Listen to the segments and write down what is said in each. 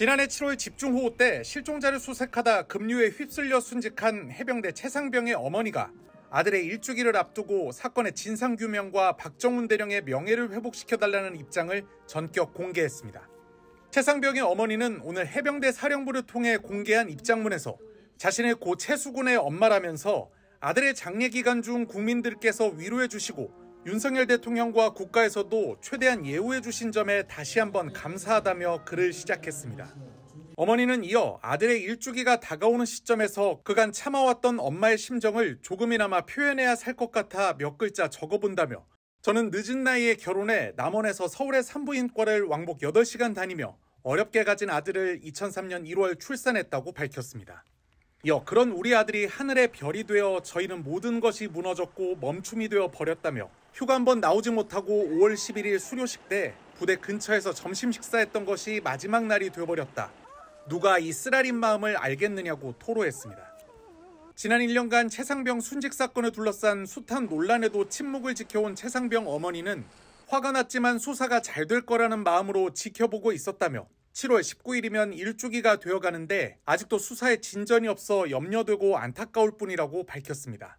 지난해 7월 집중호우 때 실종자를 수색하다 급류에 휩쓸려 순직한 해병대 최상병의 어머니가 아들의 일주기를 앞두고 사건의 진상규명과 박정훈 대령의 명예를 회복시켜달라는 입장을 전격 공개했습니다. 최상병의 어머니는 오늘 해병대 사령부를 통해 공개한 입장문에서 자신의 고 최수군의 엄마라면서 아들의 장례 기간 중 국민들께서 위로해 주시고 윤석열 대통령과 국가에서도 최대한 예우해 주신 점에 다시 한번 감사하다며 글을 시작했습니다. 어머니는 이어 아들의 일주기가 다가오는 시점에서 그간 참아왔던 엄마의 심정을 조금이나마 표현해야 살 것 같아 몇 글자 적어본다며 저는 늦은 나이에 결혼해 남원에서 서울의 산부인과를 왕복 8시간 다니며 어렵게 가진 아들을 2003년 1월 출산했다고 밝혔습니다. 여 그런 우리 아들이 하늘의 별이 되어 저희는 모든 것이 무너졌고 멈춤이 되어 버렸다며 휴가 한번 나오지 못하고 5월 11일 수료식 때 부대 근처에서 점심 식사했던 것이 마지막 날이 되어버렸다. 누가 이 쓰라린 마음을 알겠느냐고 토로했습니다. 지난 1년간 최상병 순직 사건을 둘러싼 숱한 논란에도 침묵을 지켜온 최상병 어머니는 화가 났지만 수사가 잘 될 거라는 마음으로 지켜보고 있었다며 7월 19일이면 일주기가 되어가는데 아직도 수사에 진전이 없어 염려되고 안타까울 뿐이라고 밝혔습니다.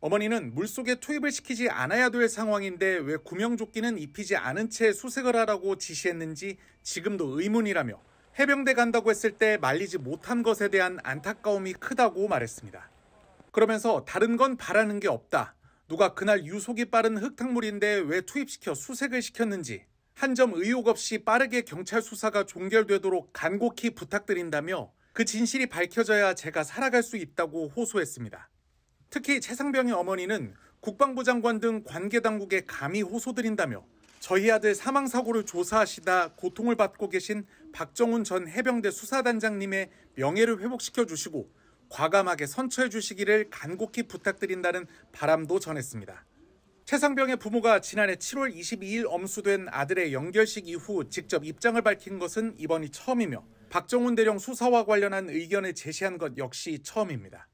어머니는 물속에 투입을 시키지 않아야 될 상황인데 왜 구명조끼는 입히지 않은 채 수색을 하라고 지시했는지 지금도 의문이라며 해병대 간다고 했을 때 말리지 못한 것에 대한 안타까움이 크다고 말했습니다. 그러면서 다른 건 바라는 게 없다. 누가 그날 유속이 빠른 흙탕물인데 왜 투입시켜 수색을 시켰는지 한점 의혹 없이 빠르게 경찰 수사가 종결되도록 간곡히 부탁드린다며 그 진실이 밝혀져야 제가 살아갈 수 있다고 호소했습니다. 특히 최상병의 어머니는 국방부 장관 등 관계 당국에 감히 호소드린다며 저희 아들 사망 사고를 조사하시다 고통을 받고 계신 박정훈 전 해병대 수사단장님의 명예를 회복시켜 주시고 과감하게 선처해 주시기를 간곡히 부탁드린다는 바람도 전했습니다. 최상병의 부모가 지난해 7월 22일 엄수된 아들의 영결식 이후 직접 입장을 밝힌 것은 이번이 처음이며 박정훈 대령 수사와 관련한 의견을 제시한 것 역시 처음입니다.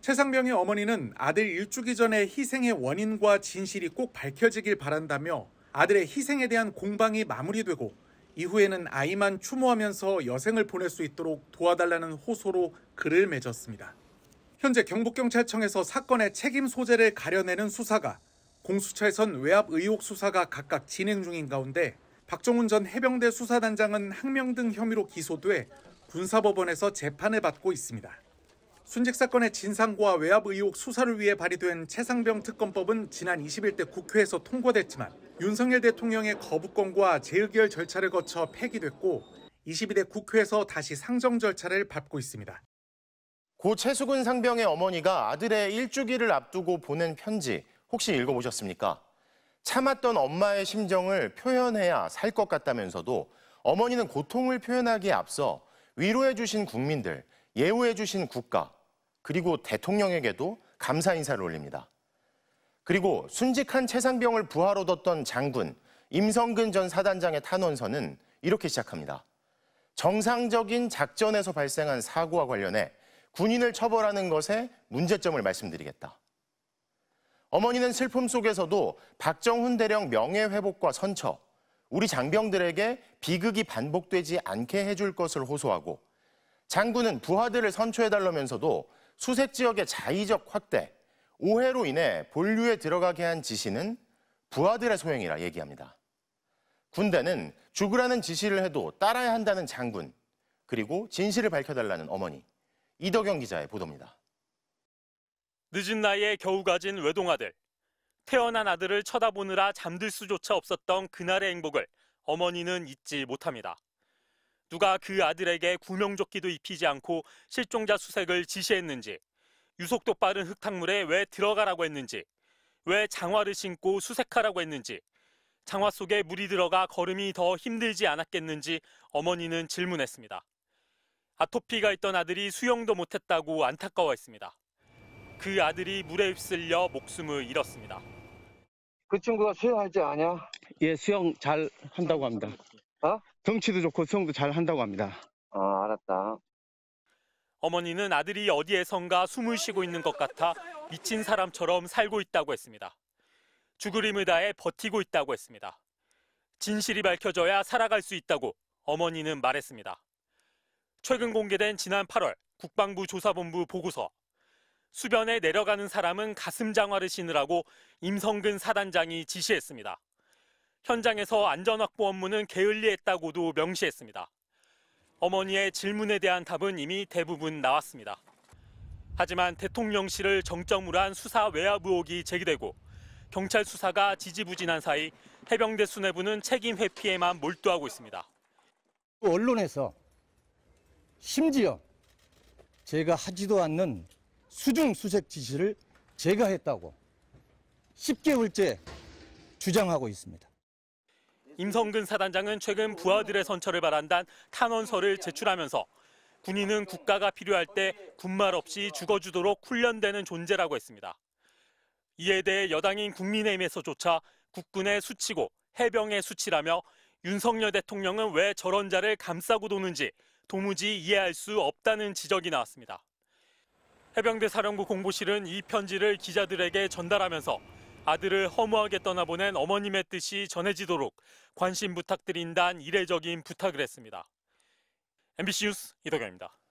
최상병의 어머니는 아들 일주기 전에 희생의 원인과 진실이 꼭 밝혀지길 바란다며 아들의 희생에 대한 공방이 마무리되고 이후에는 아이만 추모하면서 여생을 보낼 수 있도록 도와달라는 호소로 글을 맺었습니다. 현재 경북경찰청에서 사건의 책임 소재를 가려내는 수사가 공수처에선 외압 의혹 수사가 각각 진행 중인 가운데 박종훈 전 해병대 수사단장은 항명 등 혐의로 기소돼 군사법원에서 재판을 받고 있습니다. 순직 사건의 진상과 외압 의혹 수사를 위해 발의된 최상병 특검법은 지난 21대 국회에서 통과됐지만 윤석열 대통령의 거부권과 재의결 절차를 거쳐 폐기됐고 22대 국회에서 다시 상정 절차를 밟고 있습니다. 고 최수근 상병의 어머니가 아들의 일주기를 앞두고 보낸 편지 혹시 읽어보셨습니까? 참았던 엄마의 심정을 표현해야 살 것 같다면서도 어머니는 고통을 표현하기에 앞서 위로해 주신 국민들, 예우해 주신 국가, 그리고 대통령에게도 감사 인사를 올립니다. 그리고 순직한 채상병을 부하로 뒀던 장군 임성근 전 사단장의 탄원서는 이렇게 시작합니다. 정상적인 작전에서 발생한 사고와 관련해 군인을 처벌하는 것에 문제점을 말씀드리겠다. 어머니는 슬픔 속에서도 박정훈 대령 명예회복과 선처, 우리 장병들에게 비극이 반복되지 않게 해줄 것을 호소하고 장군은 부하들을 선처해달라면서도 수색 지역의 자의적 확대, 오해로 인해 본류에 들어가게 한 지시는 부하들의 소행이라 얘기합니다. 군대는 죽으라는 지시를 해도 따라야 한다는 장군, 그리고 진실을 밝혀달라는 어머니. 이덕영 기자의 보도입니다. 늦은 나이에 겨우 가진 외동아들. 태어난 아들을 쳐다보느라 잠들 수조차 없었던 그날의 행복을 어머니는 잊지 못합니다. 누가 그 아들에게 구명조끼도 입히지 않고 실종자 수색을 지시했는지, 유속도 빠른 흙탕물에 왜 들어가라고 했는지, 왜 장화를 신고 수색하라고 했는지, 장화 속에 물이 들어가 걸음이 더 힘들지 않았겠는지 어머니는 질문했습니다. 아토피가 있던 아들이 수영도 못했다고 안타까워했습니다. 그 아들이 물에 휩쓸려 목숨을 잃었습니다. 그 친구가 수영할 줄 아냐? 예, 수영 잘 한다고 합니다. 어? 덩치도 좋고 수영도 잘 한다고 합니다. 어, 알았다. 어머니는 아들이 어디에선가 숨을 쉬고 있는 것 같아 미친 사람처럼 살고 있다고 했습니다. 죽을 힘을 다해 버티고 있다고 했습니다. 진실이 밝혀져야 살아갈 수 있다고 어머니는 말했습니다. 최근 공개된 지난 8월 국방부 조사본부 보고서 수변에 내려가는 사람은 가슴 장화를 신으라고 임성근 사단장이 지시했습니다. 현장에서 안전 확보 업무는 게을리했다고도 명시했습니다. 어머니의 질문에 대한 답은 이미 대부분 나왔습니다. 하지만 대통령실을 정점으로 한 수사 외압 의혹이 제기되고 경찰 수사가 지지부진한 사이 해병대 수뇌부는 책임 회피에만 몰두하고 있습니다. 그 언론에서 심지어 제가 하지도 않는 수중 수색 지시를 제가 했다고 10개월째 주장하고 있습니다. 임성근 사단장은 최근 부하들의 선처를 바란단 탄원서를 제출하면서 군인은 국가가 필요할 때 군말 없이 죽어주도록 훈련되는 존재라고 했습니다. 이에 대해 여당인 국민의힘에서조차 국군의 수치고 해병의 수치라며 윤석열 대통령은 왜 저런 자를 감싸고 도는지 도무지 이해할 수 없다는 지적이 나왔습니다. 해병대 사령부 공보실은 이 편지를 기자들에게 전달하면서 아들을 허무하게 떠나보낸 어머님의 뜻이 전해지도록 관심 부탁드린다는 이례적인 부탁을 했습니다. MBC 뉴스 이덕영입니다.